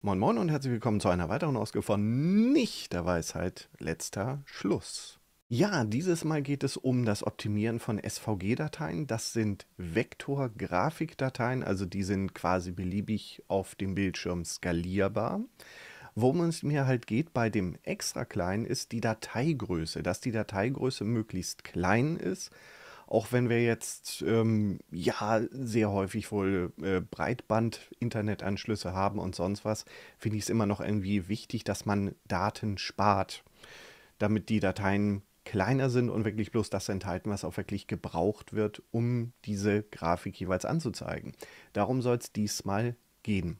Moin Moin und herzlich willkommen zu einer weiteren Ausgabe von Nicht der Weisheit, letzter Schluss. Ja, dieses Mal geht es um das Optimieren von SVG-Dateien. Das sind Vektor-Grafikdateien, also die sind quasi beliebig auf dem Bildschirm skalierbar. Worum es mir halt geht bei dem extra kleinen ist die Dateigröße, dass die Dateigröße möglichst klein ist auch wenn wir jetzt ähm, ja sehr häufig wohl äh, Breitband-Internetanschlüsse haben und sonst was, finde ich es immer noch irgendwie wichtig, dass man Daten spart, damit die Dateien kleiner sind und wirklich bloß das enthalten, was auch wirklich gebraucht wird, um diese Grafik jeweils anzuzeigen. Darum soll es diesmal gehen.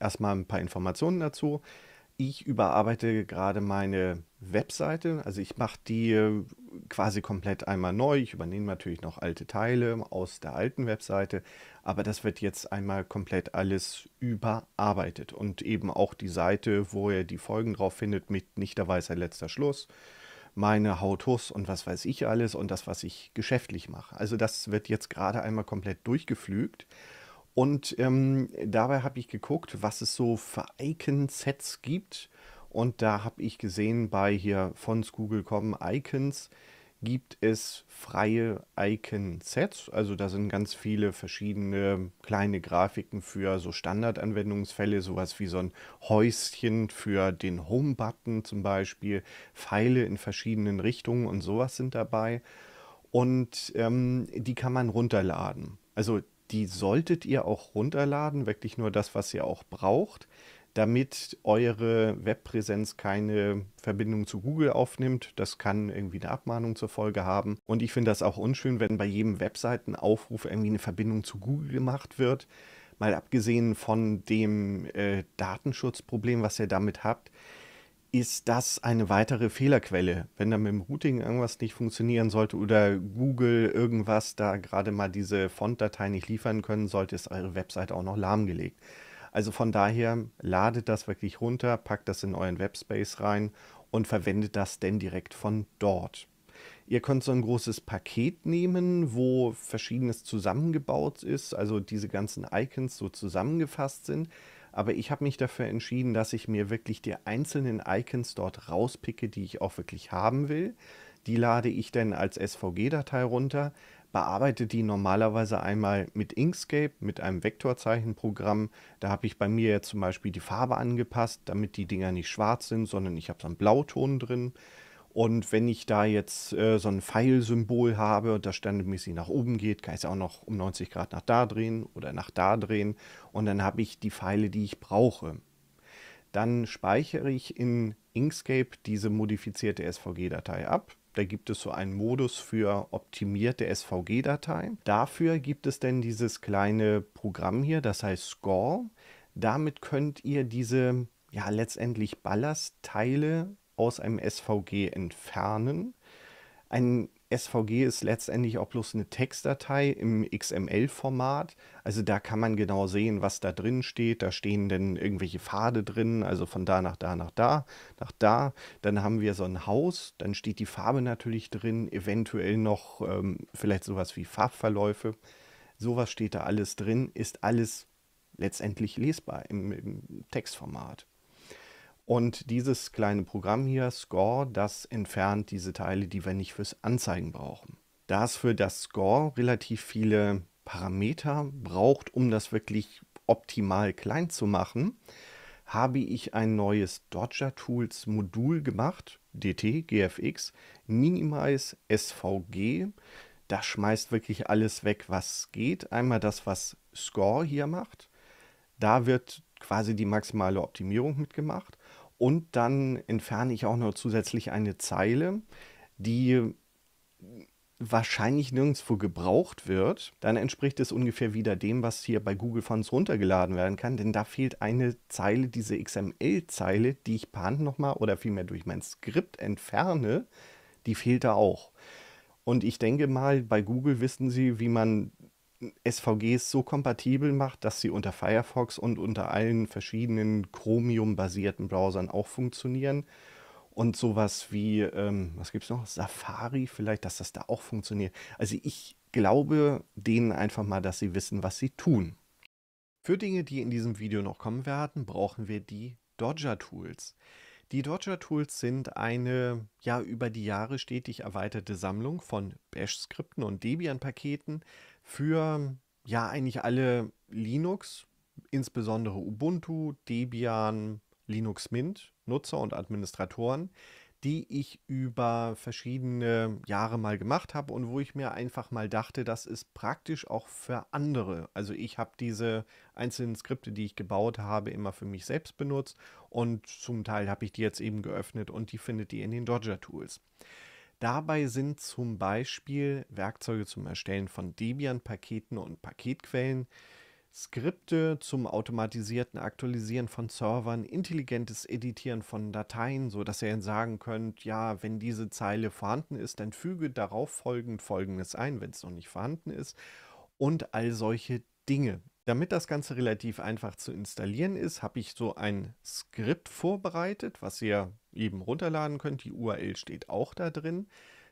erstmal ein paar Informationen dazu. Ich überarbeite gerade meine Webseite. Also ich mache die äh, quasi komplett einmal neu. Ich übernehme natürlich noch alte Teile aus der alten Webseite, aber das wird jetzt einmal komplett alles überarbeitet und eben auch die Seite, wo ihr die Folgen drauf findet mit nicht der Weisheit letzter Schluss, meine Hautus und was weiß ich alles und das, was ich geschäftlich mache. Also das wird jetzt gerade einmal komplett durchgeflügt und ähm, dabei habe ich geguckt, was es so für Icon-Sets gibt. Und da habe ich gesehen, bei hier von Google.com Icons gibt es freie Icon-Sets. Also da sind ganz viele verschiedene kleine Grafiken für so Standardanwendungsfälle, sowas wie so ein Häuschen für den Home-Button zum Beispiel, Pfeile in verschiedenen Richtungen und sowas sind dabei. Und ähm, die kann man runterladen. Also die solltet ihr auch runterladen, wirklich nur das, was ihr auch braucht, damit eure Webpräsenz keine Verbindung zu Google aufnimmt. Das kann irgendwie eine Abmahnung zur Folge haben. Und ich finde das auch unschön, wenn bei jedem Webseitenaufruf irgendwie eine Verbindung zu Google gemacht wird. Mal abgesehen von dem äh, Datenschutzproblem, was ihr damit habt ist das eine weitere Fehlerquelle, wenn da mit dem Routing irgendwas nicht funktionieren sollte oder Google irgendwas da gerade mal diese Fontdatei nicht liefern können sollte, ist eure Website auch noch lahmgelegt. Also von daher ladet das wirklich runter, packt das in euren Webspace rein und verwendet das denn direkt von dort. Ihr könnt so ein großes Paket nehmen, wo verschiedenes zusammengebaut ist, also diese ganzen Icons so zusammengefasst sind aber ich habe mich dafür entschieden, dass ich mir wirklich die einzelnen Icons dort rauspicke, die ich auch wirklich haben will. Die lade ich dann als SVG-Datei runter, bearbeite die normalerweise einmal mit Inkscape, mit einem Vektorzeichenprogramm. Da habe ich bei mir zum Beispiel die Farbe angepasst, damit die Dinger nicht schwarz sind, sondern ich habe so einen Blauton drin. Und wenn ich da jetzt äh, so ein Pfeilsymbol habe, und das standardmäßig nach oben geht, kann ich es auch noch um 90 Grad nach da drehen oder nach da drehen. Und dann habe ich die Pfeile, die ich brauche. Dann speichere ich in Inkscape diese modifizierte SVG-Datei ab. Da gibt es so einen Modus für optimierte SVG-Dateien. Dafür gibt es denn dieses kleine Programm hier, das heißt Score. Damit könnt ihr diese ja letztendlich Ballastteile aus einem SVG entfernen. Ein SVG ist letztendlich auch bloß eine Textdatei im XML-Format. Also da kann man genau sehen, was da drin steht. Da stehen dann irgendwelche Pfade drin, also von da nach da nach da, nach da. Dann haben wir so ein Haus, dann steht die Farbe natürlich drin, eventuell noch ähm, vielleicht sowas wie Farbverläufe. Sowas steht da alles drin, ist alles letztendlich lesbar im, im Textformat. Und dieses kleine Programm hier, Score, das entfernt diese Teile, die wir nicht fürs Anzeigen brauchen. Da es für das Score relativ viele Parameter braucht, um das wirklich optimal klein zu machen, habe ich ein neues Dodger Tools Modul gemacht, DT GFX Minimize SVG. Das schmeißt wirklich alles weg, was geht. Einmal das, was Score hier macht. Da wird quasi die maximale Optimierung mitgemacht. Und dann entferne ich auch noch zusätzlich eine Zeile, die wahrscheinlich nirgendwo gebraucht wird, dann entspricht es ungefähr wieder dem, was hier bei Google Fonts runtergeladen werden kann, denn da fehlt eine Zeile, diese XML-Zeile, die ich per Hand nochmal oder vielmehr durch mein Skript entferne, die fehlt da auch. Und ich denke mal, bei Google wissen sie, wie man SVGs so kompatibel macht, dass sie unter Firefox und unter allen verschiedenen Chromium-basierten Browsern auch funktionieren. Und sowas wie, ähm, was gibt es noch? Safari vielleicht, dass das da auch funktioniert. Also ich glaube denen einfach mal, dass sie wissen, was sie tun. Für Dinge, die in diesem Video noch kommen werden, brauchen wir die Dodger Tools. Die Dodger Tools sind eine ja über die Jahre stetig erweiterte Sammlung von Bash-Skripten und Debian-Paketen, für ja eigentlich alle Linux, insbesondere Ubuntu, Debian, Linux Mint Nutzer und Administratoren, die ich über verschiedene Jahre mal gemacht habe und wo ich mir einfach mal dachte, das ist praktisch auch für andere. Also ich habe diese einzelnen Skripte, die ich gebaut habe, immer für mich selbst benutzt und zum Teil habe ich die jetzt eben geöffnet und die findet ihr in den Dodger Tools. Dabei sind zum Beispiel Werkzeuge zum Erstellen von Debian-Paketen und Paketquellen, Skripte zum automatisierten Aktualisieren von Servern, intelligentes Editieren von Dateien, sodass ihr sagen könnt, ja, wenn diese Zeile vorhanden ist, dann füge darauf folgend folgendes ein, wenn es noch nicht vorhanden ist und all solche Dinge. Damit das Ganze relativ einfach zu installieren ist, habe ich so ein Skript vorbereitet, was ihr eben runterladen könnt. Die URL steht auch da drin.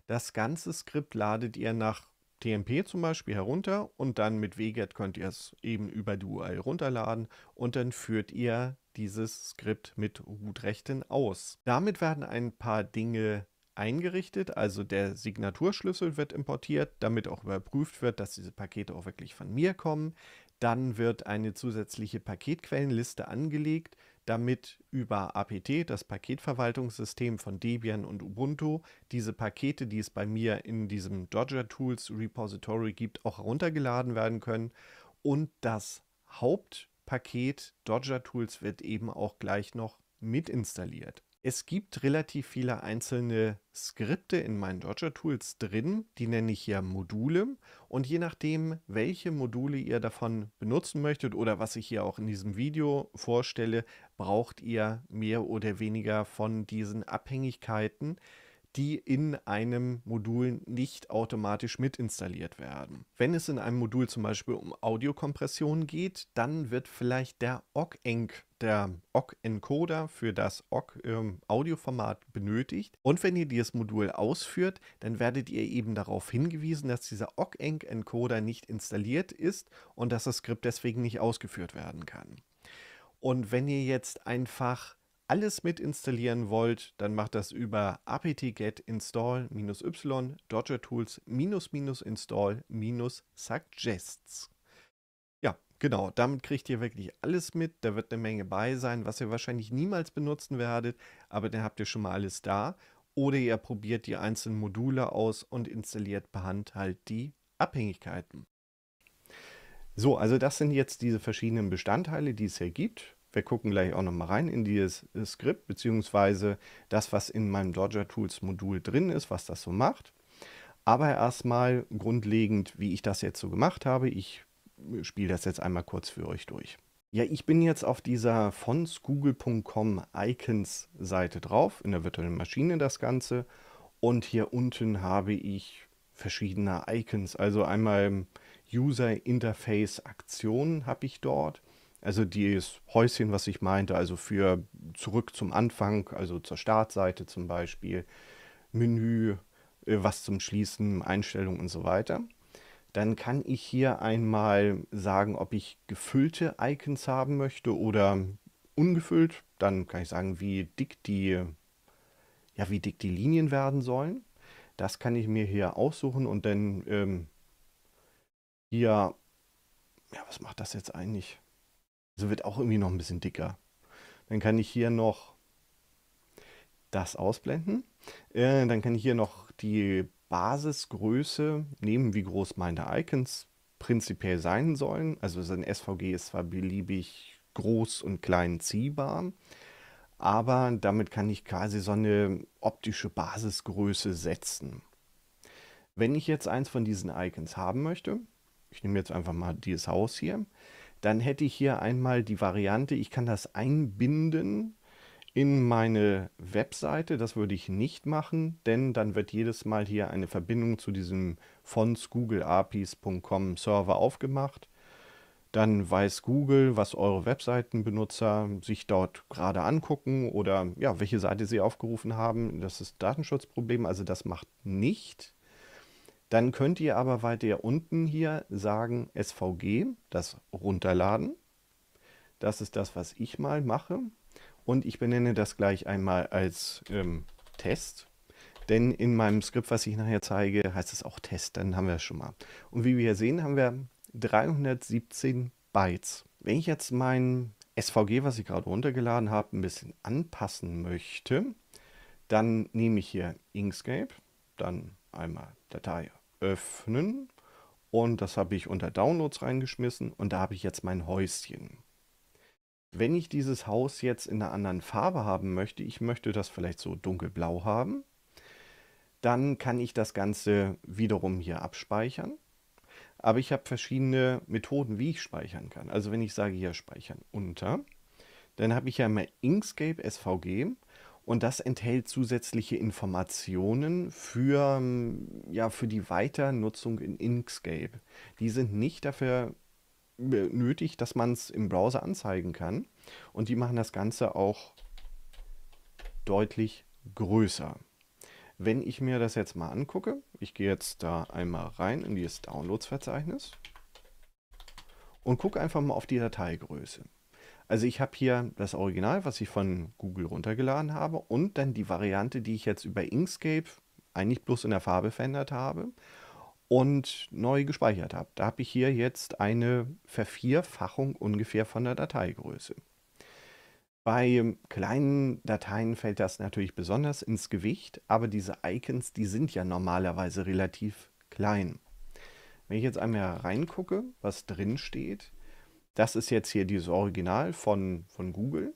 Das ganze Skript ladet ihr nach TMP zum Beispiel herunter und dann mit WGET könnt ihr es eben über die URL runterladen und dann führt ihr dieses Skript mit root aus. Damit werden ein paar Dinge eingerichtet, also der Signaturschlüssel wird importiert, damit auch überprüft wird, dass diese Pakete auch wirklich von mir kommen. Dann wird eine zusätzliche Paketquellenliste angelegt, damit über APT, das Paketverwaltungssystem von Debian und Ubuntu, diese Pakete, die es bei mir in diesem Dodger Tools Repository gibt, auch heruntergeladen werden können. Und das Hauptpaket Dodger Tools wird eben auch gleich noch mit installiert. Es gibt relativ viele einzelne Skripte in meinen Dodger Tools drin, die nenne ich hier Module. Und je nachdem, welche Module ihr davon benutzen möchtet oder was ich hier auch in diesem Video vorstelle, braucht ihr mehr oder weniger von diesen Abhängigkeiten, die in einem Modul nicht automatisch mitinstalliert werden. Wenn es in einem Modul zum Beispiel um Audiokompression geht, dann wird vielleicht der OGENC, der OGG-Encoder für das OGG-Audioformat ähm, benötigt. Und wenn ihr dieses Modul ausführt, dann werdet ihr eben darauf hingewiesen, dass dieser OGENC-Encoder nicht installiert ist und dass das Skript deswegen nicht ausgeführt werden kann. Und wenn ihr jetzt einfach alles mit installieren wollt, dann macht das über apt-get install-y dodgertools install suggests. Ja, genau, damit kriegt ihr wirklich alles mit. Da wird eine Menge bei sein, was ihr wahrscheinlich niemals benutzen werdet, aber dann habt ihr schon mal alles da. Oder ihr probiert die einzelnen Module aus und installiert per Hand halt die Abhängigkeiten. So, also das sind jetzt diese verschiedenen Bestandteile, die es hier gibt. Wir gucken gleich auch nochmal rein in dieses äh, Skript, beziehungsweise das, was in meinem Dodger Tools Modul drin ist, was das so macht. Aber erstmal grundlegend, wie ich das jetzt so gemacht habe. Ich äh, spiele das jetzt einmal kurz für euch durch. Ja, ich bin jetzt auf dieser fontsgoogle.com Icons Seite drauf, in der virtuellen Maschine das Ganze. Und hier unten habe ich verschiedene Icons. Also einmal ähm, User Interface Aktion habe ich dort. Also dieses Häuschen, was ich meinte, also für zurück zum Anfang, also zur Startseite zum Beispiel, Menü, äh, was zum Schließen, Einstellungen und so weiter. Dann kann ich hier einmal sagen, ob ich gefüllte Icons haben möchte oder ungefüllt. Dann kann ich sagen, wie dick die, ja, wie dick die Linien werden sollen. Das kann ich mir hier aussuchen und dann ähm, hier, ja, was macht das jetzt eigentlich? Also wird auch irgendwie noch ein bisschen dicker. Dann kann ich hier noch das ausblenden. Äh, dann kann ich hier noch die Basisgröße nehmen, wie groß meine Icons prinzipiell sein sollen. Also sein SVG ist zwar beliebig groß und klein ziehbar, aber damit kann ich quasi so eine optische Basisgröße setzen. Wenn ich jetzt eins von diesen Icons haben möchte, ich nehme jetzt einfach mal dieses Haus hier, dann hätte ich hier einmal die Variante, ich kann das einbinden in meine Webseite. Das würde ich nicht machen, denn dann wird jedes Mal hier eine Verbindung zu diesem Google APIs.com Server aufgemacht. Dann weiß Google, was eure Webseitenbenutzer sich dort gerade angucken oder ja, welche Seite sie aufgerufen haben. Das ist Datenschutzproblem, also das macht nicht. Dann könnt ihr aber weiter unten hier sagen SVG, das runterladen. Das ist das, was ich mal mache. Und ich benenne das gleich einmal als ähm, Test. Denn in meinem Skript, was ich nachher zeige, heißt es auch Test. Dann haben wir es schon mal. Und wie wir hier sehen, haben wir 317 Bytes. Wenn ich jetzt mein SVG, was ich gerade runtergeladen habe, ein bisschen anpassen möchte, dann nehme ich hier Inkscape, dann einmal Datei öffnen. Und das habe ich unter Downloads reingeschmissen und da habe ich jetzt mein Häuschen. Wenn ich dieses Haus jetzt in einer anderen Farbe haben möchte, ich möchte das vielleicht so dunkelblau haben, dann kann ich das Ganze wiederum hier abspeichern. Aber ich habe verschiedene Methoden, wie ich speichern kann. Also wenn ich sage hier speichern unter, dann habe ich ja immer Inkscape SVG und das enthält zusätzliche Informationen für, ähm, ja, für die Weiternutzung in Inkscape. Die sind nicht dafür nötig, dass man es im Browser anzeigen kann. Und die machen das Ganze auch deutlich größer. Wenn ich mir das jetzt mal angucke, ich gehe jetzt da einmal rein in dieses Downloads-Verzeichnis und gucke einfach mal auf die Dateigröße. Also ich habe hier das Original, was ich von Google runtergeladen habe und dann die Variante, die ich jetzt über Inkscape eigentlich bloß in der Farbe verändert habe und neu gespeichert habe. Da habe ich hier jetzt eine Vervierfachung ungefähr von der Dateigröße. Bei kleinen Dateien fällt das natürlich besonders ins Gewicht, aber diese Icons, die sind ja normalerweise relativ klein. Wenn ich jetzt einmal reingucke, was drin steht, das ist jetzt hier dieses Original von, von Google.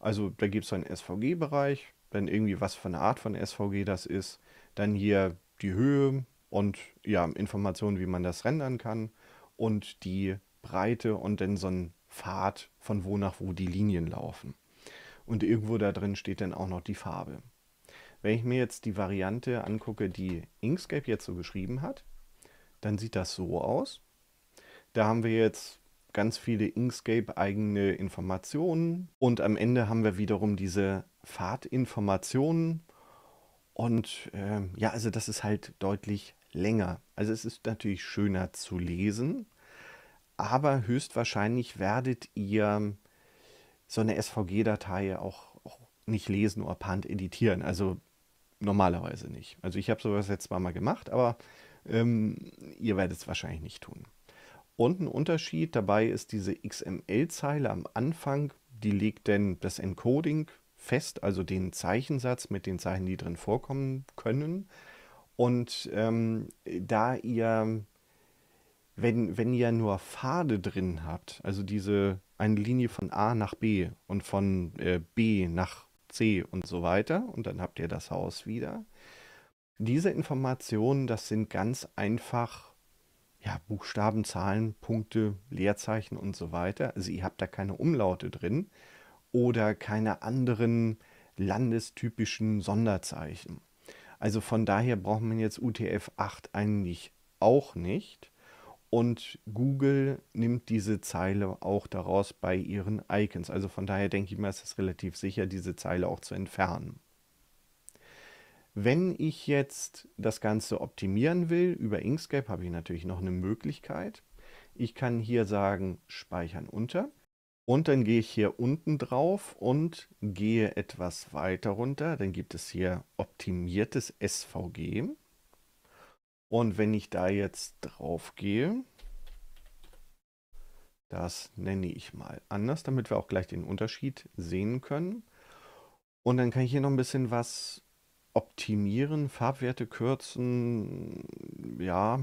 Also da gibt es einen SVG-Bereich, dann irgendwie was für eine Art von SVG das ist, dann hier die Höhe und ja, Informationen, wie man das rendern kann und die Breite und dann so ein Pfad, von wo nach wo die Linien laufen. Und irgendwo da drin steht dann auch noch die Farbe. Wenn ich mir jetzt die Variante angucke, die Inkscape jetzt so geschrieben hat, dann sieht das so aus. Da haben wir jetzt ganz viele Inkscape-eigene Informationen. Und am Ende haben wir wiederum diese Fahrtinformationen. Und äh, ja, also das ist halt deutlich länger. Also es ist natürlich schöner zu lesen, aber höchstwahrscheinlich werdet ihr so eine SVG-Datei auch, auch, nicht lesen oder pant editieren. Also normalerweise nicht. Also ich habe sowas jetzt zweimal gemacht, aber ähm, ihr werdet es wahrscheinlich nicht tun. Und ein Unterschied dabei ist diese XML-Zeile am Anfang, die legt denn das Encoding fest, also den Zeichensatz mit den Zeichen, die drin vorkommen können. Und ähm, da ihr, wenn, wenn ihr nur Pfade drin habt, also diese eine Linie von A nach B und von äh, B nach C und so weiter, und dann habt ihr das Haus wieder. Diese Informationen, das sind ganz einfach ja, Buchstaben, Zahlen, Punkte, Leerzeichen und so weiter. Also ihr habt da keine Umlaute drin oder keine anderen landestypischen Sonderzeichen. Also von daher braucht man jetzt UTF-8 eigentlich auch nicht. Und Google nimmt diese Zeile auch daraus bei ihren Icons. Also von daher denke ich mal, ist es relativ sicher, diese Zeile auch zu entfernen. Wenn ich jetzt das Ganze optimieren will, über Inkscape habe ich natürlich noch eine Möglichkeit. Ich kann hier sagen, speichern unter. Und dann gehe ich hier unten drauf und gehe etwas weiter runter. Dann gibt es hier optimiertes SVG. Und wenn ich da jetzt drauf gehe, das nenne ich mal anders, damit wir auch gleich den Unterschied sehen können. Und dann kann ich hier noch ein bisschen was optimieren, Farbwerte kürzen, ja,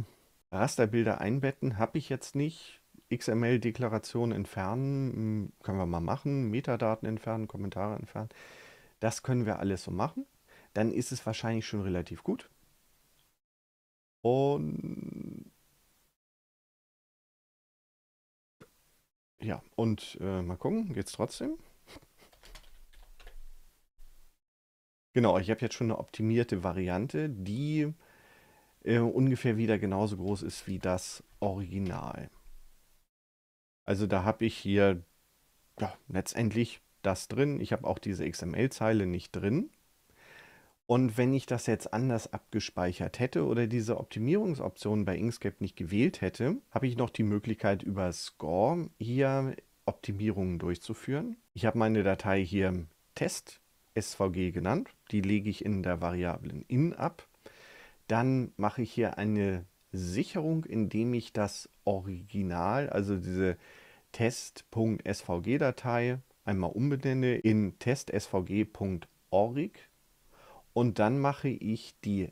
Rasterbilder einbetten habe ich jetzt nicht. XML-Deklarationen entfernen, hm, können wir mal machen, Metadaten entfernen, Kommentare entfernen. Das können wir alles so machen. Dann ist es wahrscheinlich schon relativ gut. Und ja, und äh, mal gucken, geht's trotzdem? Genau, ich habe jetzt schon eine optimierte Variante, die äh, ungefähr wieder genauso groß ist wie das Original. Also da habe ich hier ja, letztendlich das drin. Ich habe auch diese XML-Zeile nicht drin. Und wenn ich das jetzt anders abgespeichert hätte oder diese Optimierungsoption bei Inkscape nicht gewählt hätte, habe ich noch die Möglichkeit über Score hier Optimierungen durchzuführen. Ich habe meine Datei hier Test SVG genannt. Die lege ich in der Variablen in ab. Dann mache ich hier eine Sicherung, indem ich das Original, also diese test.svg-Datei, einmal umbenenne in testsvg.org und dann mache ich die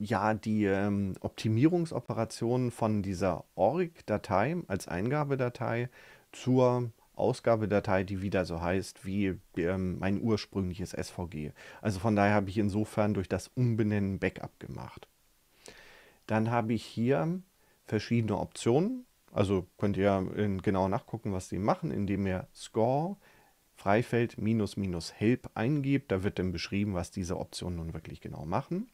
ja, die ähm, Optimierungsoperationen von dieser org-Datei als Eingabedatei zur Ausgabedatei, die wieder so heißt wie ähm, mein ursprüngliches SVG. Also von daher habe ich insofern durch das Umbenennen Backup gemacht. Dann habe ich hier verschiedene Optionen. Also könnt ihr genau nachgucken, was sie machen, indem ihr Score Freifeld minus minus Help eingebt. Da wird dann beschrieben, was diese Optionen nun wirklich genau machen.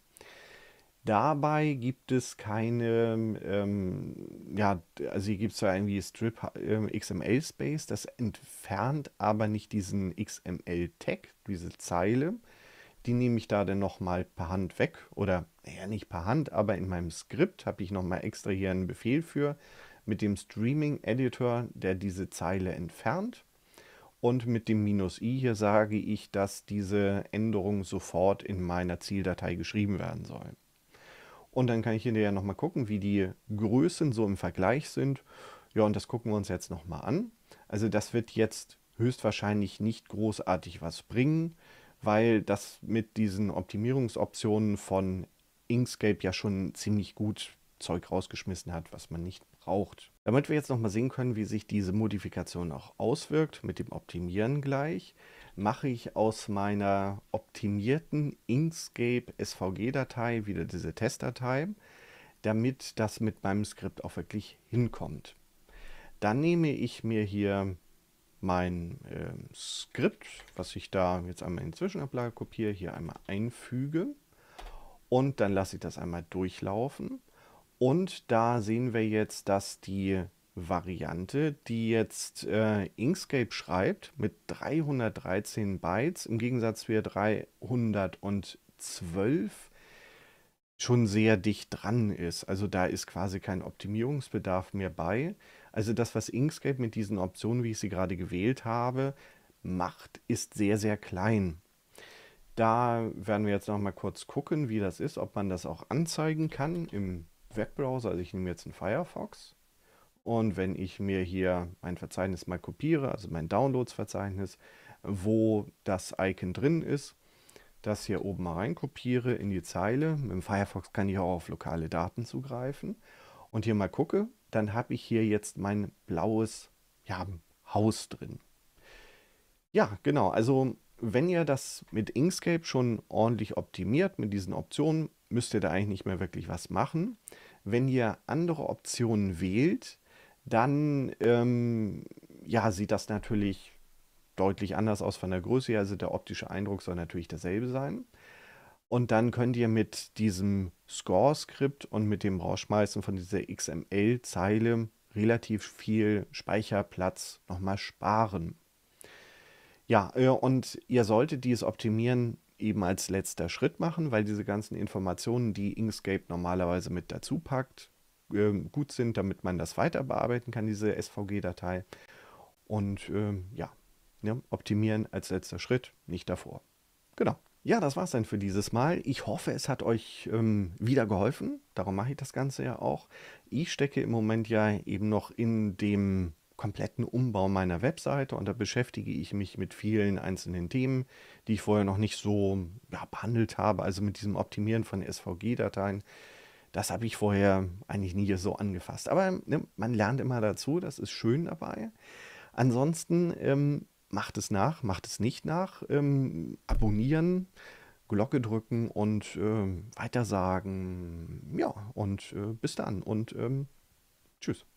Dabei gibt es keine, ähm, ja, also hier gibt es zwar irgendwie Strip äh, XML-Space, das entfernt aber nicht diesen XML-Tag, diese Zeile. Die nehme ich da dann nochmal per Hand weg oder, naja, nicht per Hand, aber in meinem Skript habe ich nochmal extra hier einen Befehl für mit dem Streaming-Editor, der diese Zeile entfernt. Und mit dem Minus i hier sage ich, dass diese Änderung sofort in meiner Zieldatei geschrieben werden sollen. Und dann kann ich hinterher nochmal gucken, wie die Größen so im Vergleich sind. Ja, und das gucken wir uns jetzt nochmal an. Also das wird jetzt höchstwahrscheinlich nicht großartig was bringen, weil das mit diesen Optimierungsoptionen von Inkscape ja schon ziemlich gut Zeug rausgeschmissen hat, was man nicht braucht. Damit wir jetzt nochmal sehen können, wie sich diese Modifikation auch auswirkt, mit dem Optimieren gleich, mache ich aus meiner optimierten Inkscape SVG-Datei wieder diese Testdatei, damit das mit meinem Skript auch wirklich hinkommt. Dann nehme ich mir hier mein äh, Skript, was ich da jetzt einmal in Zwischenablage kopiere, hier einmal einfüge und dann lasse ich das einmal durchlaufen. Und da sehen wir jetzt, dass die Variante, die jetzt äh, Inkscape schreibt mit 313 Bytes, im Gegensatz zu 312 schon sehr dicht dran ist. Also da ist quasi kein Optimierungsbedarf mehr bei. Also das, was Inkscape mit diesen Optionen, wie ich sie gerade gewählt habe, macht, ist sehr, sehr klein. Da werden wir jetzt noch mal kurz gucken, wie das ist, ob man das auch anzeigen kann im Webbrowser. Also ich nehme jetzt einen Firefox. Und wenn ich mir hier mein Verzeichnis mal kopiere, also mein Downloads-Verzeichnis, wo das Icon drin ist, das hier oben mal reinkopiere in die Zeile. Mit dem Firefox kann ich auch auf lokale Daten zugreifen. Und hier mal gucke, dann habe ich hier jetzt mein blaues ja, Haus drin. Ja, genau. Also wenn ihr das mit Inkscape schon ordentlich optimiert mit diesen Optionen, müsst ihr da eigentlich nicht mehr wirklich was machen. Wenn ihr andere Optionen wählt, dann ähm, ja, sieht das natürlich deutlich anders aus von der Größe her. Also der optische Eindruck soll natürlich derselbe sein. Und dann könnt ihr mit diesem Score-Skript und mit dem Rausschmeißen von dieser XML-Zeile relativ viel Speicherplatz nochmal sparen. Ja, äh, und ihr solltet dieses Optimieren eben als letzter Schritt machen, weil diese ganzen Informationen, die Inkscape normalerweise mit dazu packt, ähm, gut sind, damit man das weiter bearbeiten kann, diese SVG-Datei. Und ähm, ja, ja, ne, optimieren als letzter Schritt, nicht davor. Genau. Ja, das war's dann für dieses Mal. Ich hoffe, es hat euch ähm, wieder geholfen. Darum mache ich das Ganze ja auch. Ich stecke im Moment ja eben noch in dem kompletten Umbau meiner Webseite und da beschäftige ich mich mit vielen einzelnen Themen, die ich vorher noch nicht so ja, behandelt habe. Also mit diesem Optimieren von SVG-Dateien das habe ich vorher eigentlich nie so angefasst. Aber ne, man lernt immer dazu, das ist schön dabei. Ansonsten ähm, macht es nach, macht es nicht nach. Ähm, abonnieren, Glocke drücken und ähm, weitersagen. Ja, und äh, bis dann und ähm, tschüss.